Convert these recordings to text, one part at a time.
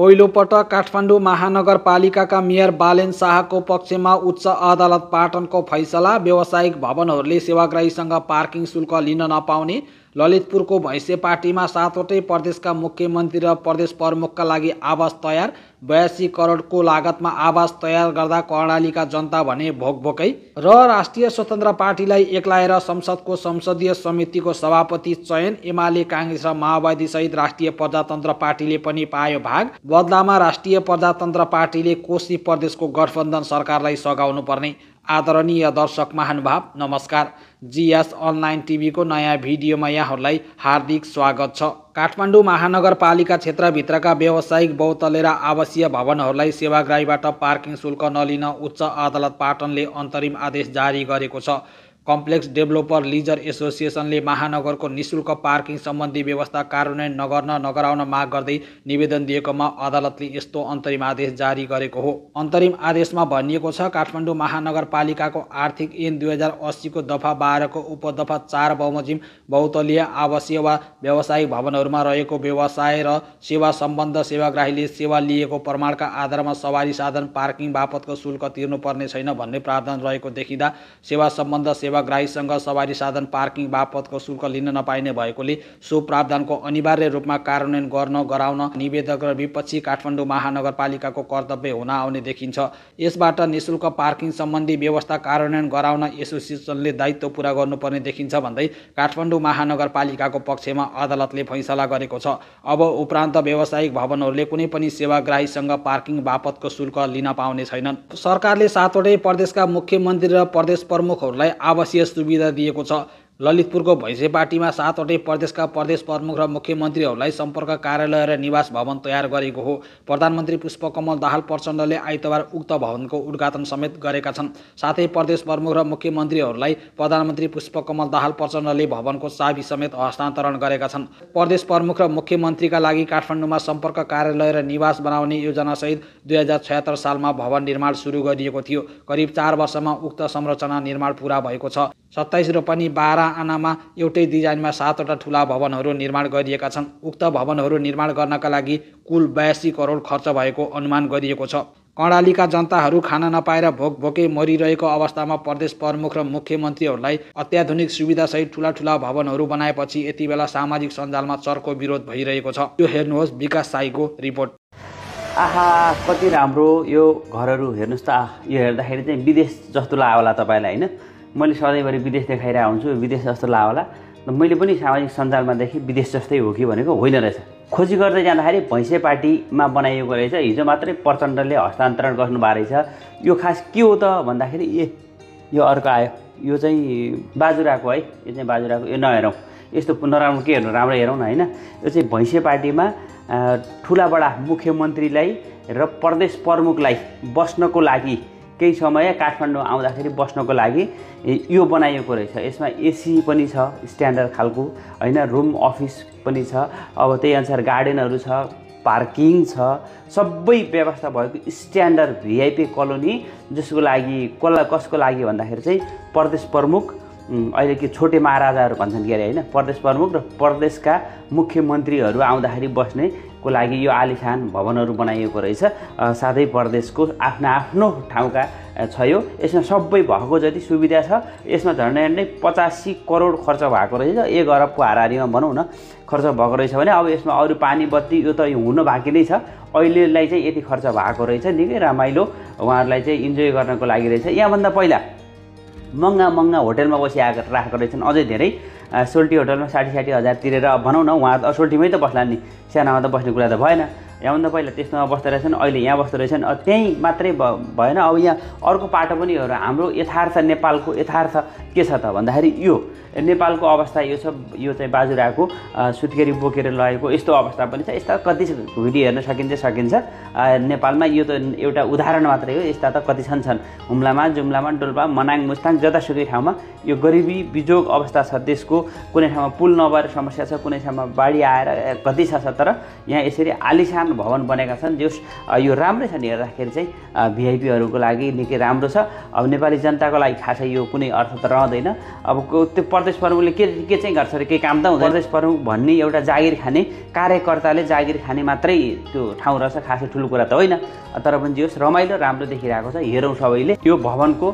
पहिलोपटक काठमाडौँ महानगरपालिकाका मेयर बालेन शाहको पक्षमा उच्च अदालत पाटनको फैसला व्यावसायिक भवनहरूले सेवाग्राहीसँग पार्किङ शुल्क लिन नपाउने ललितपुरको भैँसे पार्टीमा सातवटै प्रदेशका मुख्यमन्त्री र प्रदेश प्रमुखका लागि आवास तयार बयासी करोडको लागतमा आवास तयार गर्दा कर्णालीका जनता भने भोक र राष्ट्रिय स्वतन्त्र पार्टीलाई एक्लाएर संसदको संसदीय समितिको सभापति चयन एमाले काङ्ग्रेस र माओवादी सहित राष्ट्रिय प्रजातन्त्र पार्टीले पनि पायो भाग बदलामा राष्ट्रिय प्रजातन्त्र पार्टीले कोशी प्रदेशको गठबन्धन सरकारलाई सघाउनु आदरणीय दर्शक महानुभाव नमस्कार जिएस अनलाइन टिभीको नयाँ भिडियोमा यहाँहरूलाई हार्दिक स्वागत छ काठमाडौँ महानगरपालिका क्षेत्रभित्रका व्यावसायिक र आवासीय भवनहरूलाई सेवाग्राहीबाट पार्किङ शुल्क नलिन उच्च अदालत पाटनले अन्तरिम आदेश जारी गरेको छ कम्प्लेक्स डेभलोपर लिजर एसोसिएसनले महानगरको निशुल्क पार्किङ सम्बन्धी व्यवस्था कार्यान्वयन नगर्न नगराउन माग गर्दै निवेदन दिएकोमा अदालतले यस्तो अन्तरिम आदेश जारी गरेको हो अन्तरिम आदेशमा भनिएको छ काठमाडौँ महानगरपालिकाको आर्थिक ऐन दुई हजार अस्सीको दफा बाह्रको उपदफा चार बमोजिम बहुतलीय आवासीय वा व्यावसायिक भवनहरूमा रहेको व्यवसाय र सेवा सम्बन्ध सेवाग्राहीले सेवा लिएको प्रमाणका आधारमा सवारी साधन पार्किङ बापतको शुल्क तिर्नुपर्ने छैन भन्ने प्रावधान रहेको देखिँदा सेवा सम्बन्ध सेवा सेवाग्राहीसँग सवारी साधन पार्किङ बापतको शुल्क लिन नपाइने भएकोले सो प्रावधानको अनिवार्य रूपमा कार्यान्वयन गर्न गराउन निवेदक र विपक्षी काठमाडौँ महानगरपालिकाको कर्तव्य हुन आउने देखिन्छ यसबाट निशुल्क पार्किङ सम्बन्धी व्यवस्था कार्यान्वयन गराउन एसोसिएसनले दायित्व पुरा गर्नुपर्ने देखिन्छ भन्दै काठमाडौँ महानगरपालिकाको पक्षमा अदालतले फैसला गरेको छ अब उपरान्त व्यावसायिक भवनहरूले कुनै पनि सेवाग्राहीसँग पार्किङ बापतको शुल्क लिन पाउने छैनन् सरकारले सातवटै प्रदेशका मुख्यमन्त्री र प्रदेश प्रमुखहरूलाई आव आवासीय सुविधा दिएको छ ललितपुरको भैँसेपाटीमा सातवटै प्रदेशका प्रदेश प्रमुख र मुख्यमन्त्रीहरूलाई सम्पर्क कार्यालय र निवास भवन तयार गरेको हो प्रधानमन्त्री पुष्पकमल दाहाल प्रचण्डले आइतबार उक्त भवनको उद्घाटन समेत गरेका छन् साथै प्रदेश प्रमुख र मुख्यमन्त्रीहरूलाई प्रधानमन्त्री पुष्पकमल दाहाल प्रचण्डले भवनको चाबी समेत हस्तान्तरण गरेका छन् प्रदेश प्रमुख र मुख्यमन्त्रीका लागि काठमाडौँमा सम्पर्क कार्यालय र निवास बनाउने योजनासहित दुई हजार छयत्तर सालमा भवन निर्माण सुरु गरिएको थियो करिब चार वर्षमा उक्त संरचना निर्माण पुरा भएको छ सत्ताइस रोपनी बाह्र आनामा एउटै डिजाइनमा सातवटा ठुला भवनहरू निर्माण गरिएका छन् उक्त भवनहरू निर्माण गर्नका लागि कुल बयासी करोड खर्च भएको अनुमान गरिएको छ कर्णालीका जनताहरू खान नपाएर भोक भोकै मरिरहेको अवस्थामा प्रदेश प्रमुख र मुख्यमन्त्रीहरूलाई अत्याधुनिक सुविधासहित ठुला ठुला भवनहरू बनाएपछि यति बेला सामाजिक सञ्जालमा चर्को विरोध भइरहेको छ यो हेर्नुहोस् विकास साईको रिपोर्ट आहा कति राम्रो यो घरहरू हेर्नुहोस् त यो हेर्दाखेरि चाहिँ विदेश जस्तो लाग्यो होला तपाईँलाई होइन मैले सधैँभरि विदेश देखाइरहेको हुन्छु विदेश जस्तो ला होला मैले पनि सामाजिक सञ्जालमा देखेँ विदेश जस्तै हो कि भनेको होइन रहेछ खोजी गर्दै जाँदाखेरि भैँसे पार्टीमा बनाइएको रहेछ हिजो मात्रै प्रचण्डले हस्तान्तरण गर्नुभएको रहेछ यो खास के हो त भन्दाखेरि ए यो अर्को आयो यो चाहिँ बाजुराको है यो चाहिँ बाजुराको यो नहेरौँ यस्तो नराम्रो के हेर्नु राम्रो हेरौँ न होइन यो चाहिँ भैँसे पार्टीमा ठुलाबडा मुख्यमन्त्रीलाई र प्रदेश प्रमुखलाई बस्नको लागि केही समय काठमाडौँ आउँदाखेरि बस्नको लागि यो बनाइएको रहेछ यसमा एसी पनि छ स्ट्यान्डर्ड खालको होइन रुम अफिस पनि छ अब त्यही अनुसार गार्डनहरू छ पार्किङ छ सबै व्यवस्था भएको स्ट्यान्डर्ड भिआइपी कलोनी जसको लागि कसलाई कसको लागि भन्दाखेरि चाहिँ प्रदेश प्रमुख अहिले के छोटे महाराजाहरू भन्छन् के अरे होइन प्रदेश प्रमुख र प्रदेशका मुख्यमन्त्रीहरू आउँदाखेरि बस्ने को लागि यो आलिखान भवनहरू बनाइएको रहेछ साथै प्रदेशको आफ्नो आफ्नो ठाउँका छ यो यसमा सबै भएको जति सुविधा छ यसमा झन्डै झन्डै पचासी करोड खर्च भएको रहेछ एक अरबको हारिमा भनौँ न खर्च भएको रहेछ भने अब यसमा अरू पानी बत्ती यो त हुन बाँकी नै छ अहिलेलाई चाहिँ यति खर्च भएको रहेछ निकै रमाइलो उहाँहरूलाई चाहिँ इन्जोय गर्नको लागि रहेछ यहाँभन्दा पहिला महँगा महँगा होटेलमा बसिआएको राखेको रहेछन् अझै धेरै सोल्टी होटलमा साठी साठी हजार तिरेर भनौँ न उहाँ सोल्टीमै त बस्ला नि सानामा त बस्ने कुरा त भएन यहाँभन्दा पहिला त्यस्तोमा बस्दो रहेछन् अहिले यहाँ बस्दो रहेछन् त्यहीँ मात्रै भएन अब यहाँ अर्को पाटो पनि हो र हाम्रो यथार्थ नेपालको यथार्थ के छ त भन्दाखेरि यो नेपालको अवस्था यो छ यो चाहिँ बाजुराको सुत्केरी बोकेर लगेको यस्तो अवस्था पनि छ यस्ता कति भिडियो हेर्न सकिन्छ सकिन्छ नेपालमा यो त एउटा उदाहरण मात्रै हो यस्ता त कति छन् छन् हुम्लामा जुम्लामा डोल्पा मनाङ मुस्ताङ जतासुकै ठाउँमा यो गरिबी बिजोग अवस्था छ देशको कुनै ठाउँमा पुल नभएर समस्या छ कुनै ठाउँमा बाढी आएर कति छ तर यहाँ यसरी आलिसान राम्रो भवन बनेका छन् जस यो राम्रै छन् हेर्दाखेरि चाहिँ भिआइपीहरूको लागि निकै राम्रो छ अब नेपाली जनताको लागि खासै यो कुनै अर्थ त रहँदैन अब त्यो प्रदेश प्रमुखले के के चाहिँ गर्छ अरे केही काम त हुँदैन प्रदेश प्रमुख भन्ने एउटा जागिर खाने कार्यकर्ताले जागिर खाने मात्रै त्यो ठाउँ रहेछ खासै ठुलो कुरा त होइन तर पनि जे होस् रमाइलो राम्रो देखिरहेको छ हेरौँ सबैले यो भवनको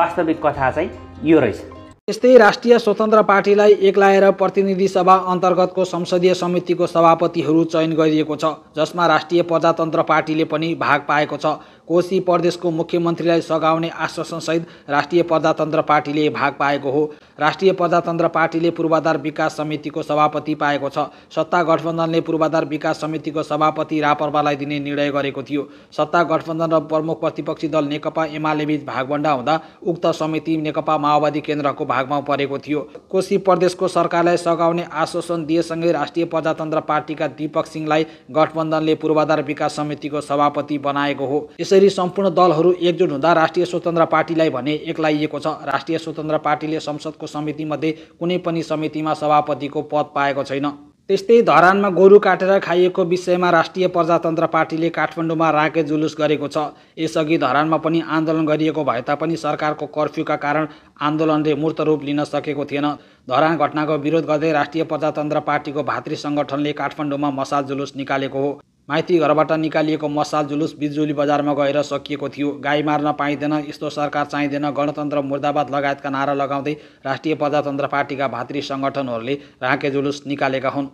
वास्तविक कथा चाहिँ यो रहेछ यस्तै राष्ट्रिय स्वतन्त्र पार्टीलाई एक्लाएर प्रतिनिधि सभा अन्तर्गतको संसदीय समितिको सभापतिहरू चयन गरिएको छ जसमा राष्ट्रिय प्रजातन्त्र पार्टीले पनि भाग पाएको छ कोशी प्रदेशको मुख्यमन्त्रीलाई सघाउने आश्वासनसहित राष्ट्रिय प्रजातन्त्र पार्टीले भाग पाएको हो राष्ट्रिय प्रजातन्त्र पार्टीले पूर्वाधार विकास समितिको सभापति पाएको छ सत्ता गठबन्धनले पूर्वाधार विकास समितिको सभापति रापरवालाई दिने निर्णय गरेको थियो सत्ता गठबन्धन र प्रमुख प्रतिपक्षी दल नेकपा एमालेबीच भागभन्डा हुँदा उक्त समिति नेकपा माओवादी केन्द्रको भागमा परेको थियो कोशी प्रदेशको सरकारलाई सघाउने आश्वासन दिएसँगै राष्ट्रिय प्रजातन्त्र पार्टीका दीपक सिंहलाई गठबन्धनले पूर्वाधार विकास समितिको सभापति बनाएको हो यसरी सम्पूर्ण दलहरू एकजुट हुँदा राष्ट्रिय स्वतन्त्र पार्टीलाई भने एक्लाइएको छ राष्ट्रिय स्वतन्त्र पार्टीले संसदको समितिमध्ये कुनै पनि समितिमा सभापतिको पद पाएको छैन त्यस्तै धरानमा गोरु काटेर खाइएको विषयमा राष्ट्रिय प्रजातन्त्र पार्टीले काठमाडौँमा राके जुलुस गरेको छ यसअघि धरानमा पनि आन्दोलन गरिएको भए तापनि सरकारको कर्फ्यूका कारण आन्दोलनले मूर्त रूप लिन सकेको थिएन धरान घटनाको विरोध गर्दै राष्ट्रिय प्रजातन्त्र पार्टीको भातृ सङ्गठनले काठमाडौँमा मसाल जुलुस निकालेको हो माइती घरबाट निकालिएको मसाल जुलुस बिजुली बजारमा गएर सकिएको थियो गाई मार्न पाइँदैन यस्तो सरकार चाहिँदैन गणतन्त्र मुर्दाबाद लगायतका नारा लगाउँदै राष्ट्रिय प्रजातन्त्र पार्टीका भातृ सङ्गठनहरूले राँके जुलुस निकालेका हुन्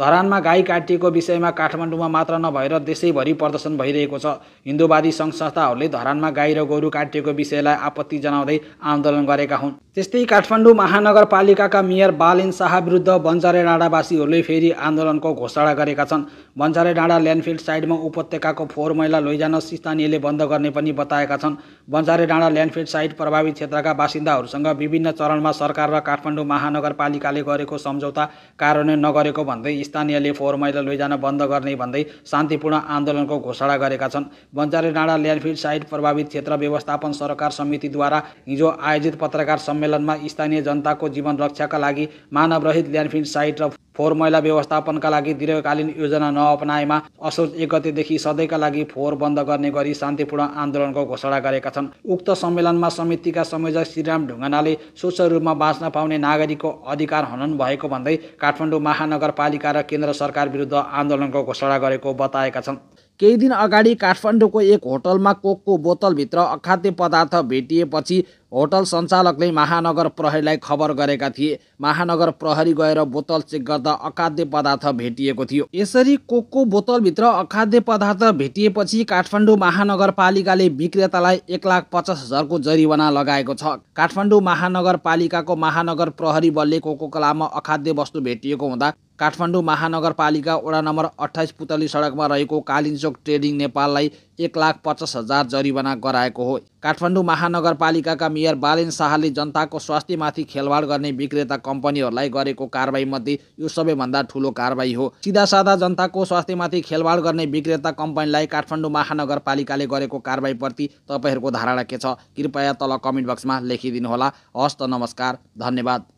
धरानमा गाई काटिएको विषयमा काठमाडौँमा मात्र नभएर देशैभरि प्रदर्शन भइरहेको छ हिन्दूवादी सङ्घ संस्थाहरूले धरानमा गाई र गोरु काटिएको विषयलाई आपत्ति जनाउँदै आन्दोलन गरेका हुन् त्यस्तै काठमाडौँ महानगरपालिकाका मेयर बालेन शाह विरुद्ध बन्जारे डाँडावासीहरूले फेरि आन्दोलनको घोषणा गरेका छन् बन्जारे डाँडा ल्यान्डफिल्ड साइडमा उपत्यकाको फोहोर मैला लैजान स्थानीयले बन्द गर्ने पनि बताएका छन् बन्जारे डाँडा ल्यान्डफिल्ड साइड प्रभावित क्षेत्रका बासिन्दाहरूसँग विभिन्न चरणमा सरकार र काठमाडौँ महानगरपालिकाले गरेको सम्झौता कार्यान्वयन नगरेको भन्दै स्थानीयले फोहोर मैला लैजान बन्द गर्ने भन्दै शान्तिपूर्ण आन्दोलनको घोषणा गरेका छन् बन्चारी डाँडा ल्यान्डफिल्ड साइट प्रभावित क्षेत्र व्यवस्थापन सरकार समितिद्वारा हिजो आयोजित पत्रकार सम्मेलनमा स्थानीय जनताको जीवन रक्षाका लागि मानवरहित ल्यान्डफिल्ड साइट र फोहोर मैला व्यवस्थापनका लागि दीर्घकालीन योजना नअपनाएमा असोज एक गतेदेखि सधैँका लागि फोहोर बन्द गर्ने गरी शान्तिपूर्ण आन्दोलनको घोषणा गरेका छन् उक्त सम्मेलनमा समितिका संयोजक श्रीराम ढुङ्गानाले स्वच्छ रूपमा बाँच्न पाउने नागरिकको अधिकार हनन भएको भन्दै काठमाडौँ महानगरपालिका र केन्द्र सरकार विरुद्ध आन्दोलनको घोषणा गरेको बताएका छन् केही दिन अगाडि काठमाडौँको एक होटलमा कोकको बोतलभित्र अखाद्य पदार्थ भेटिएपछि होटल सञ्चालकले महानगर प्रहरीलाई खबर गरेका थिए महानगर प्रहरी गएर बोतल चेक गर्दा अखाद्य पदार्थ भेटिएको थियो यसरी कोकको बोतलभित्र अखाद्य पदार्थ भेटिएपछि काठमाडौँ महानगरपालिकाले विक्रेतालाई एक लाख पचास हजारको जरिवाना लगाएको छ काठमाडौँ महानगरपालिकाको महानगर प्रहरी बलले कोको कलामा अखाद्य वस्तु भेटिएको हुँदा काठमाडौँ महानगरपालिका वडा नम्बर अठाइस पुतली सडकमा रहेको कालिन्चोक ट्रेडिङ नेपाललाई एक लाख पचास हजार जरिवाना गराएको हो काठमाडौँ महानगरपालिकाका मेयर बालेन शाहले जनताको स्वास्थ्यमाथि खेलवाड गर्ने विक्रेता कम्पनीहरूलाई गरेको कारवाहीमध्ये यो सबैभन्दा ठुलो कारवाही हो सिधा सादा जनताको स्वास्थ्यमाथि खेलवाड गर्ने विक्रेता कम्पनीलाई काठमाडौँ महानगरपालिकाले गरेको कारवाहीप्रति तपाईँहरूको धारणा के छ कृपया तल कमेन्ट बक्समा लेखिदिनुहोला हस् त नमस्कार धन्यवाद